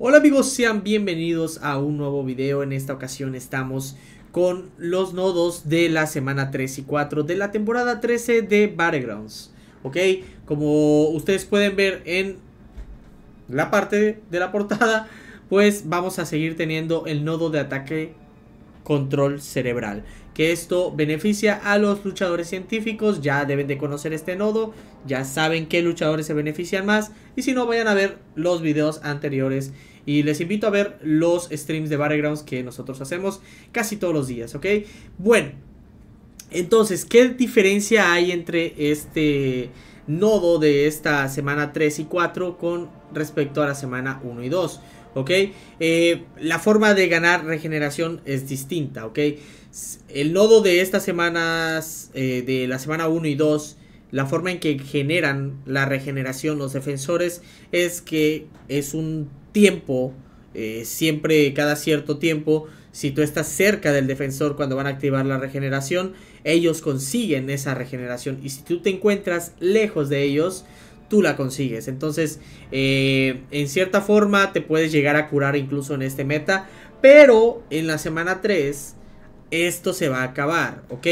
Hola amigos, sean bienvenidos a un nuevo video. En esta ocasión estamos con los nodos de la semana 3 y 4 de la temporada 13 de Battlegrounds. Ok, como ustedes pueden ver en la parte de la portada, pues vamos a seguir teniendo el nodo de ataque control cerebral que esto beneficia a los luchadores científicos, ya deben de conocer este nodo, ya saben qué luchadores se benefician más y si no vayan a ver los videos anteriores y les invito a ver los streams de Battlegrounds que nosotros hacemos casi todos los días, ¿ok? Bueno, entonces, ¿qué diferencia hay entre este nodo de esta semana 3 y 4 con respecto a la semana 1 y 2? ¿ok? Eh, la forma de ganar regeneración es distinta, ¿ok? El nodo de estas semanas, eh, de la semana 1 y 2, la forma en que generan la regeneración los defensores es que es un tiempo, eh, siempre cada cierto tiempo, si tú estás cerca del defensor cuando van a activar la regeneración, ellos consiguen esa regeneración. Y si tú te encuentras lejos de ellos, tú la consigues. Entonces, eh, en cierta forma te puedes llegar a curar incluso en este meta. Pero en la semana 3 esto se va a acabar, ¿ok?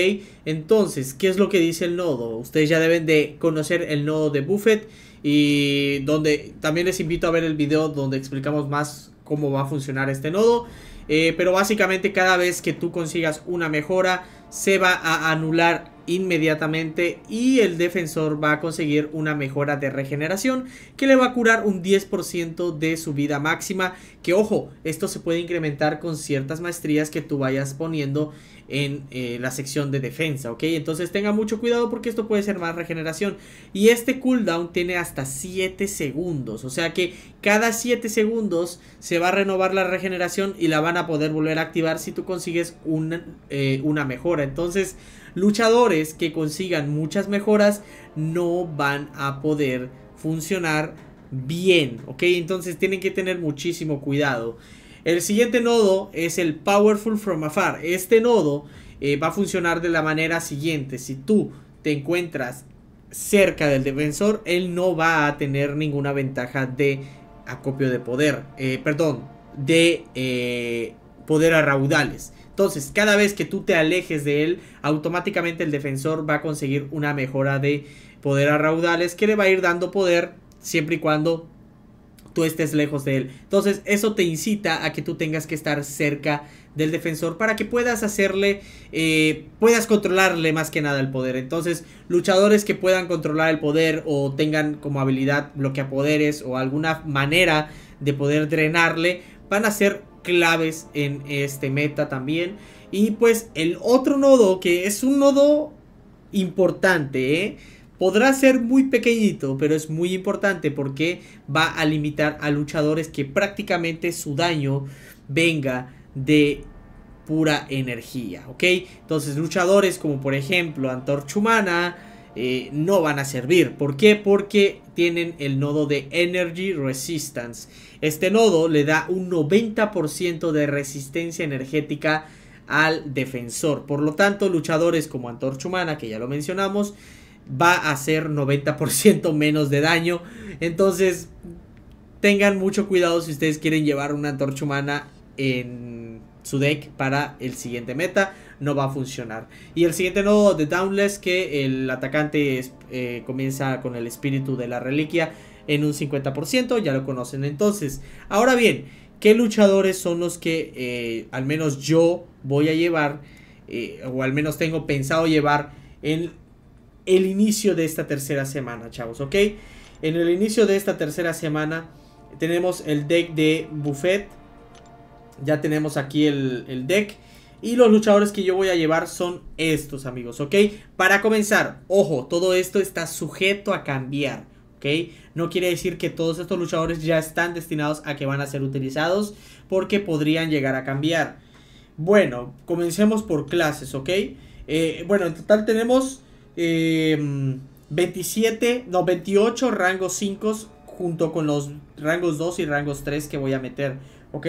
Entonces, ¿qué es lo que dice el nodo? Ustedes ya deben de conocer el nodo de Buffett y donde también les invito a ver el video donde explicamos más cómo va a funcionar este nodo. Eh, pero básicamente cada vez que tú consigas una mejora, se va a anular inmediatamente y el defensor va a conseguir una mejora de regeneración que le va a curar un 10% de su vida máxima que ojo esto se puede incrementar con ciertas maestrías que tú vayas poniendo en eh, la sección de defensa ok entonces tenga mucho cuidado porque esto puede ser más regeneración y este cooldown tiene hasta 7 segundos o sea que cada 7 segundos se va a renovar la regeneración y la van a poder volver a activar si tú consigues una, eh, una mejora. Entonces, luchadores que consigan muchas mejoras no van a poder funcionar bien, ¿ok? Entonces tienen que tener muchísimo cuidado. El siguiente nodo es el Powerful From Afar. Este nodo eh, va a funcionar de la manera siguiente. Si tú te encuentras cerca del defensor, él no va a tener ninguna ventaja de acopio de poder, eh, perdón, de eh, poder a raudales. Entonces, cada vez que tú te alejes de él, automáticamente el defensor va a conseguir una mejora de poder a raudales que le va a ir dando poder siempre y cuando tú estés lejos de él. Entonces, eso te incita a que tú tengas que estar cerca del defensor para que puedas hacerle, eh, puedas controlarle más que nada el poder. Entonces, luchadores que puedan controlar el poder o tengan como habilidad bloquea poderes o alguna manera de poder drenarle, van a ser claves en este meta también. Y pues el otro nodo, que es un nodo importante, ¿eh? Podrá ser muy pequeñito, pero es muy importante porque va a limitar a luchadores que prácticamente su daño venga de pura energía, ¿ok? Entonces luchadores como por ejemplo Antorchumana eh, no van a servir. ¿Por qué? Porque tienen el nodo de Energy Resistance. Este nodo le da un 90% de resistencia energética al defensor. Por lo tanto, luchadores como Antorchumana Humana, que ya lo mencionamos, va a hacer 90% menos de daño. Entonces, tengan mucho cuidado si ustedes quieren llevar una Antorcha Humana en su deck para el siguiente meta no va a funcionar. Y el siguiente nodo de Downless que el atacante eh, comienza con el espíritu de la reliquia en un 50%, ya lo conocen entonces. Ahora bien, ¿qué luchadores son los que eh, al menos yo voy a llevar eh, o al menos tengo pensado llevar en el inicio de esta tercera semana, chavos? ¿Ok? En el inicio de esta tercera semana tenemos el deck de Buffet ya tenemos aquí el, deck. Y los luchadores que yo voy a llevar son estos, amigos, ¿ok? Para comenzar, ojo, todo esto está sujeto a cambiar, ¿ok? No quiere decir que todos estos luchadores ya están destinados a que van a ser utilizados, porque podrían llegar a cambiar. Bueno, comencemos por clases, ¿ok? Eh, bueno, en total tenemos 27, eh, no, 28 rangos 5 junto con los rangos 2 y rangos 3 que voy a meter, ¿ok?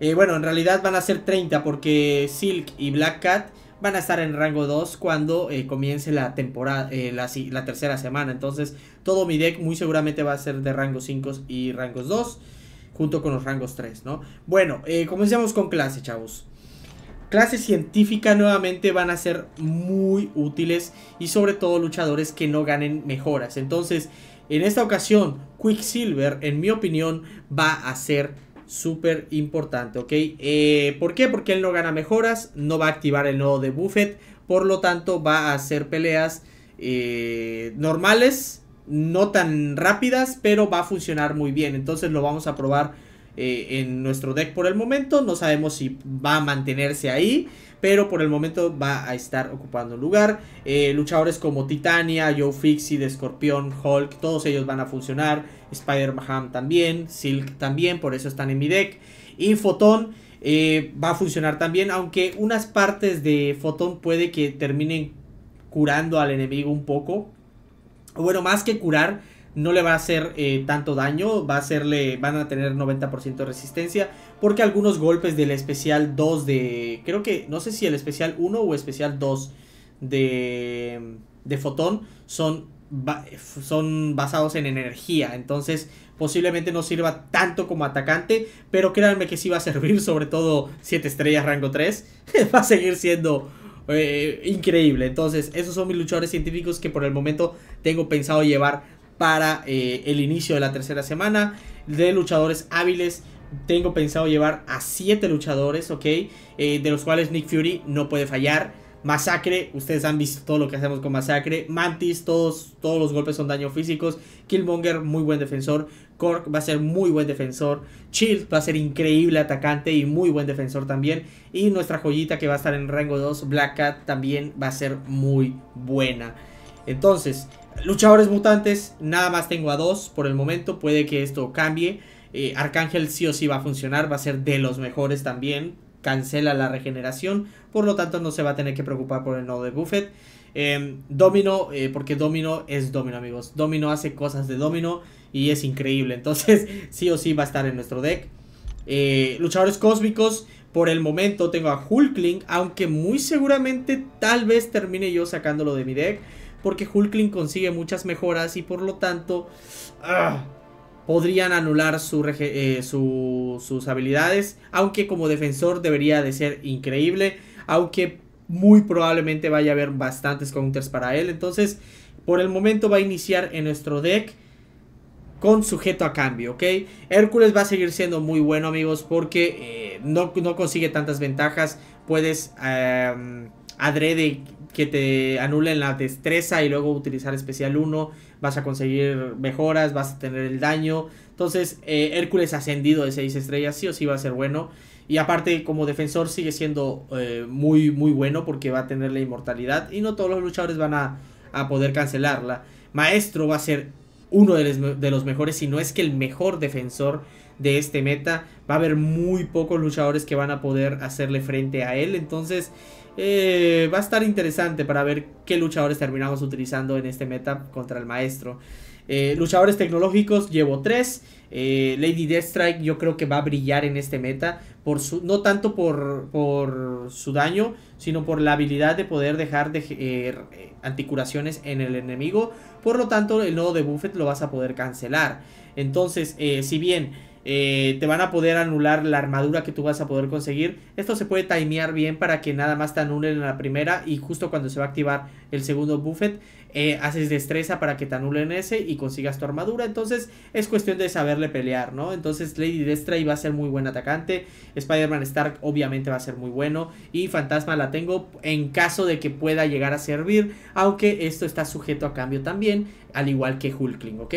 Eh, bueno, en realidad van a ser 30 porque Silk y Black Cat van a estar en rango 2 cuando eh, comience la temporada, eh, la, tercera semana. Entonces, todo mi deck muy seguramente va a ser de rango 5 y rangos 2, junto con los rangos 3, ¿no? Bueno, comencemos con clase, chavos. Clase científica nuevamente van a ser muy útiles y sobre todo luchadores que no ganen mejoras. Entonces, en esta ocasión, Quicksilver, en mi opinión, va a ser Súper importante, ¿ok? Eh, ¿Por qué? Porque él no gana mejoras, no va a activar el nodo de Buffet por lo tanto va a hacer peleas eh, normales, no tan rápidas, pero va a funcionar muy bien. Entonces lo vamos a probar eh, en nuestro deck por el momento. No sabemos si va a mantenerse ahí. Pero por el momento va a estar ocupando lugar. Eh, luchadores como Titania, Joe Fixie, Scorpion Hulk, todos ellos van a funcionar. Spider-Man también, Silk también, por eso están en mi deck. Y eh, va a funcionar también, aunque unas partes de Fotón puede que terminen curando al enemigo un poco. Bueno, más que curar, no le va a hacer eh, tanto daño, va a hacerle, van a tener 90% de resistencia, porque algunos golpes del especial 2 de, creo que, no sé si el especial 1 o especial 2 de, de fotón son, son basados en energía, entonces posiblemente no sirva tanto como atacante, pero créanme que sí va a servir, sobre todo 7 estrellas rango 3, va a seguir siendo... Eh, increíble, entonces esos son mis luchadores científicos que por el momento tengo pensado llevar para eh, el inicio de la tercera semana. De luchadores hábiles, tengo pensado llevar a 7 luchadores, ¿ok? Eh, de los cuales Nick Fury no puede fallar. Masacre, ustedes han visto todo lo que hacemos con Masacre. Mantis, todos, todos los golpes son daño físicos. Killmonger, muy buen defensor. Cork va a ser muy buen defensor. Shield va a ser increíble atacante y muy buen defensor también. Y nuestra joyita que va a estar en rango 2, Black Cat, también va a ser muy buena. Entonces, luchadores mutantes, nada más tengo a dos por el momento, puede que esto cambie. Eh, Arcángel sí o sí va a funcionar, va a ser de los mejores también, cancela la regeneración, por lo tanto no se va a tener que preocupar por el nodo de Buffet, em, domino, eh, porque Domino es Domino amigos, Domino hace cosas de Domino y es increíble, entonces sí o sí va a estar en nuestro deck. Eh, luchadores cósmicos, por el momento tengo a Hulkling, aunque muy seguramente tal vez termine yo sacándolo de mi deck porque Hulkling consigue muchas mejoras y por lo tanto ah, podrían anular eh, sus habilidades, aunque como defensor debería de ser increíble, aunque muy probablemente vaya a haber bastantes counters para él, entonces por el momento va a iniciar en nuestro deck con sujeto a cambio, ¿ok? Hércules va a seguir siendo muy bueno, amigos, porque eh, no, no, consigue tantas ventajas. Puedes em, adrede que te anulen la destreza y luego utilizar especial 1, vas a conseguir mejoras, vas a tener el daño. Entonces, eh, Hércules ascendido de 6 estrellas sí o sí va a ser bueno. Y aparte, como defensor sigue siendo eh, muy, muy bueno porque va a tener la inmortalidad y no todos los luchadores van a, poder cancelarla. Maestro va a ser uno de los, de los mejores, si no es que el mejor defensor de este meta. Va a haber muy pocos luchadores que van a poder hacerle frente a él. Entonces, eh, va a estar interesante para ver qué luchadores terminamos utilizando en este meta contra el maestro. Eh, luchadores tecnológicos llevo tres. Eh, Lady Deathstrike yo creo que va a brillar en este meta. Por su, no tanto por, por su daño, sino por la habilidad de poder dejar de, anticuraciones en el enemigo. Por lo tanto, el nodo de Buffet lo vas a poder cancelar. Entonces, si bien eh, te van a poder anular la armadura que tú vas a poder conseguir. Esto se puede timear bien para que nada más te anulen en la primera y justo cuando se va a activar el segundo buffet, eh, haces destreza para que te anulen ese y consigas tu armadura. Entonces es cuestión de saberle pelear, ¿no? Entonces Lady Destra va a ser muy buen atacante, Spider-Man Stark obviamente va a ser muy bueno y Fantasma la tengo en caso de que pueda llegar a servir, aunque esto está sujeto a cambio también, al igual que Hulkling, ¿ok?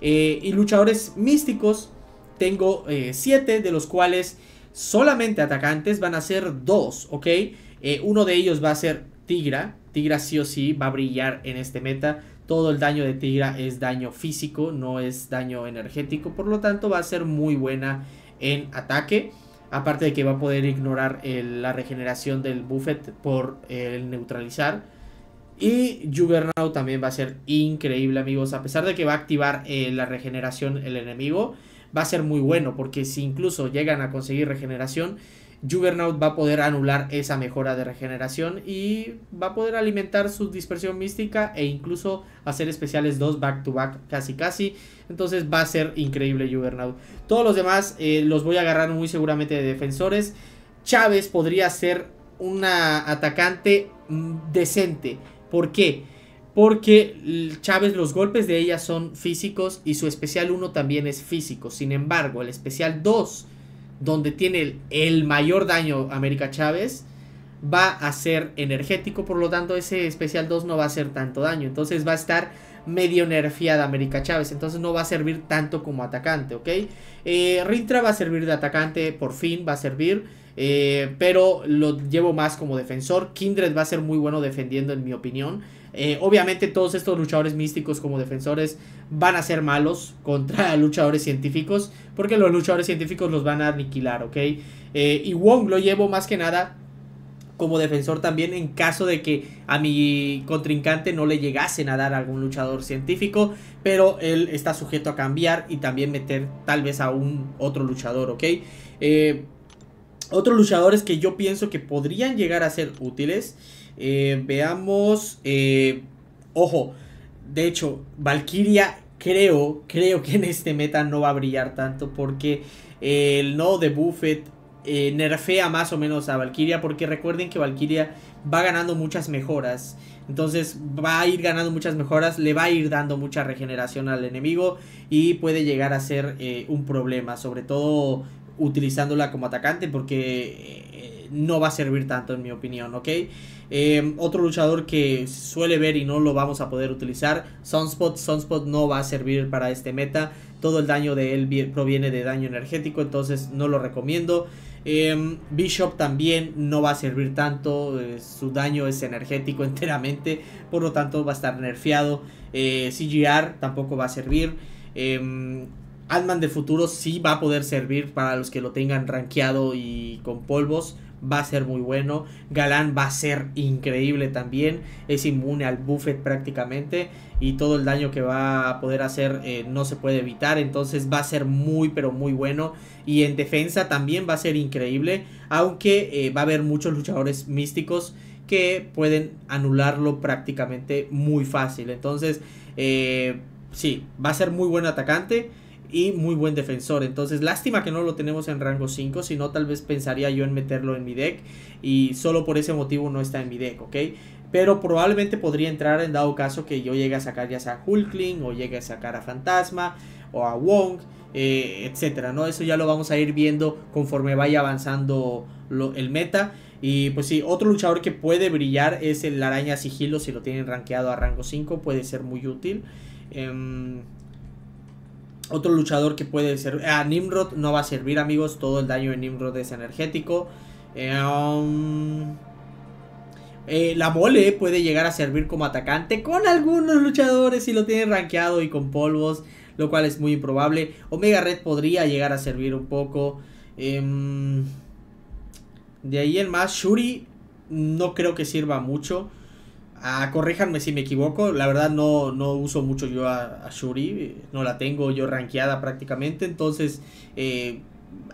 Eh, y luchadores místicos tengo 7 eh, de los cuales solamente atacantes van a ser 2, ¿ok? Eh, uno de ellos va a ser Tigra. Tigra sí o sí va a brillar en este meta. Todo el daño de Tigra es daño físico, no es daño energético. Por lo tanto va a ser muy buena en ataque. Aparte de que va a poder ignorar la regeneración del Buffet por eh, el neutralizar. Y Juggernaut también va a ser increíble amigos. A pesar de que va a activar la regeneración el enemigo va a ser muy bueno, porque si incluso llegan a conseguir regeneración, Juggernaut va a poder anular esa mejora de regeneración y va a poder alimentar su dispersión mística e incluso hacer especiales dos back to back casi casi. Entonces va a ser increíble Juggernaut. Todos los demás eh, los voy a agarrar muy seguramente de defensores. Chávez podría ser una atacante mm, decente. ¿Por qué? porque Chávez los golpes de ella son físicos y su especial 1 también es físico. Sin embargo, el especial 2, donde tiene el, mayor daño América Chávez, va a ser energético, por lo tanto ese especial 2 no va a hacer tanto daño. Entonces va a estar medio nerfiada América Chávez, entonces no va a servir tanto como atacante, ¿ok? Eh, va a servir de atacante, por fin va a servir, eh, pero lo llevo más como defensor. Kindred va a ser muy bueno defendiendo, en mi opinión. Eh, obviamente todos estos luchadores místicos como defensores van a ser malos contra luchadores científicos, porque los luchadores científicos los van a aniquilar, ¿ok? Eh, y Wong lo llevo más que nada como defensor también en caso de que a mi contrincante no le llegasen a dar algún luchador científico, pero él está sujeto a cambiar y también meter tal vez a un otro luchador, ¿ok? Eh, otros luchadores que yo pienso que podrían llegar a ser útiles. Eh, veamos. Eh, ojo. De hecho, Valkyria creo, creo que en este meta no va a brillar tanto. Porque eh, el no de Buffett nerfea más o menos a Valkyria. Porque recuerden que Valkyria va ganando muchas mejoras. Entonces va a ir ganando muchas mejoras, le va a ir dando mucha regeneración al enemigo y puede llegar a ser un problema, sobre todo utilizándola como atacante porque eh, no va a servir tanto en mi opinión, ¿ok? Em, otro luchador que suele ver y no lo vamos a poder utilizar, Sunspot. Sunspot no va a servir para este meta. Todo el daño de él proviene de daño energético, entonces no lo recomiendo. Em, Bishop también no va a servir tanto, eh, su daño es energético enteramente, por lo tanto va a estar nerfeado. Eh, CGR tampoco va a servir. Em, ant de futuro sí va a poder servir para los que lo tengan rankeado y con polvos. Va a ser muy bueno. Galán va a ser increíble también. Es inmune al buffet prácticamente. Y todo el daño que va a poder hacer eh, no se puede evitar. Entonces va a ser muy pero muy bueno. Y en defensa también va a ser increíble. Aunque eh, va a haber muchos luchadores místicos que pueden anularlo prácticamente muy fácil. Entonces eh, sí, va a ser muy buen atacante y muy buen defensor. Entonces, lástima que no lo tenemos en rango 5, si no tal vez pensaría yo en meterlo en mi deck y solo por ese motivo no está en mi deck, ¿ok? Pero probablemente podría entrar en dado caso que yo llegue a sacar ya sea Hulkling o llegue a sacar a Fantasma o a Wong, eh, etcétera, ¿no? Eso ya lo vamos a ir viendo conforme vaya avanzando el meta. Y pues sí, otro luchador que puede brillar es el araña sigilo, si lo tienen rankeado a rango 5, puede ser muy útil. Em, otro luchador que puede ser... Ah, Nimrod no va a servir, amigos. Todo el daño de Nimrod es energético. Eh, um, eh, la mole puede llegar a servir como atacante con algunos luchadores si lo tienen rankeado y con polvos, lo cual es muy improbable. Omega Red podría llegar a servir un poco. Em, de ahí en más, Shuri no creo que sirva mucho. Ah, si me equivoco, la verdad no, no uso mucho yo a, Shuri, eh, no la tengo yo rankeada prácticamente, entonces eh,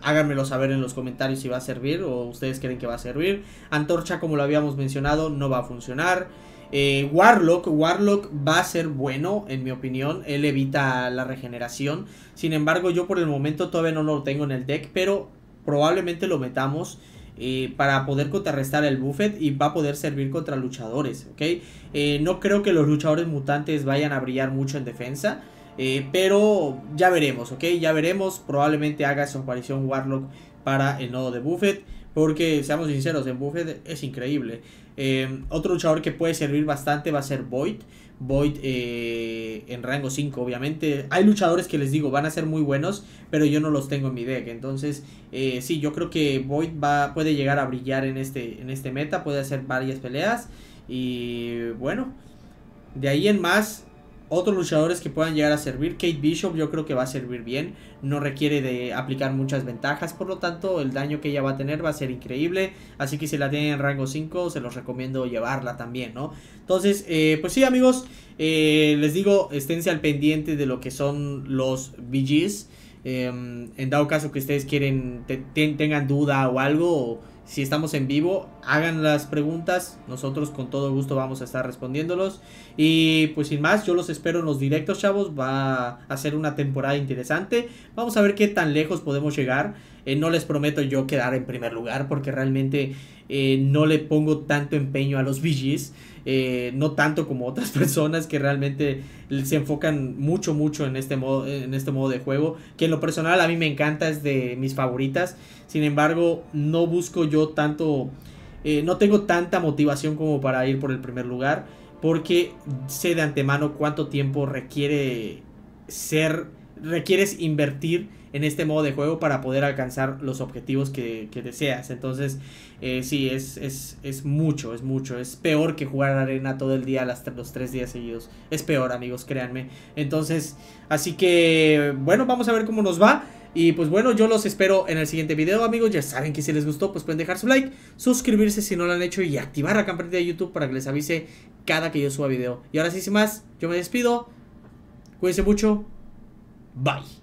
háganmelo saber en los comentarios si va a servir o ustedes creen que va a servir. Antorcha, como lo habíamos mencionado, no va a funcionar. Eh, Warlock, Warlock va a ser bueno, en mi opinión. Él evita la regeneración. Sin embargo, yo por el momento todavía no lo tengo en el deck, pero probablemente lo metamos. Eh, para poder contrarrestar el Buffet y va a poder servir contra luchadores, ¿ok? Eh, no creo que los luchadores mutantes vayan a brillar mucho en defensa. Eh, pero ya veremos, ¿ok? Ya veremos. Probablemente haga su aparición Warlock para el nodo de Buffet. Porque, seamos sinceros, en Buffet es increíble. Eh, otro luchador que puede servir bastante va a ser Void. Void eh, en rango 5, obviamente. Hay luchadores que les digo van a ser muy buenos, pero yo no los tengo en mi deck. Entonces, eh, sí, yo creo que Void va, puede llegar a brillar en este, en este meta, puede hacer varias peleas. Y bueno, de ahí en más, otros luchadores que puedan llegar a servir. Kate Bishop yo creo que va a servir bien, no requiere de aplicar muchas ventajas, por lo tanto el daño que ella va a tener va a ser increíble, así que si la tienen en rango 5 se los recomiendo llevarla también, ¿no? Entonces, eh, pues sí amigos, eh, les digo, esténse al pendiente de lo que son los VGs. Em, en dado caso que ustedes quieren, tengan duda o algo, o, si estamos en vivo, hagan las preguntas. Nosotros con todo gusto vamos a estar respondiéndolos. Y pues sin más, yo los espero en los directos, chavos. Va a ser una temporada interesante. Vamos a ver qué tan lejos podemos llegar. Eh, no les prometo yo quedar en primer lugar porque realmente eh, no le pongo tanto empeño a los VGs, eh, no tanto como otras personas que realmente se enfocan mucho, mucho en este, modo, en este modo de juego, que en lo personal a mí me encanta, es de mis favoritas, sin embargo no busco yo tanto, no tengo tanta motivación como para ir por el primer lugar, porque sé de antemano cuánto tiempo requiere ser, requieres invertir en este modo de juego para poder alcanzar los objetivos que, deseas. Entonces, eh, sí, es, es, mucho, es mucho. Es peor que jugar arena todo el día, los tres días seguidos. Es peor, amigos, créanme. Entonces, así que, bueno, vamos a ver cómo nos va. Y pues bueno, yo los espero en el siguiente video, amigos. Ya saben que si les gustó, pues pueden dejar su like, suscribirse si no lo han hecho y activar la campanita de YouTube para que les avise cada que yo suba video. Y ahora sí, sin más, yo me despido. Cuídense mucho. Bye.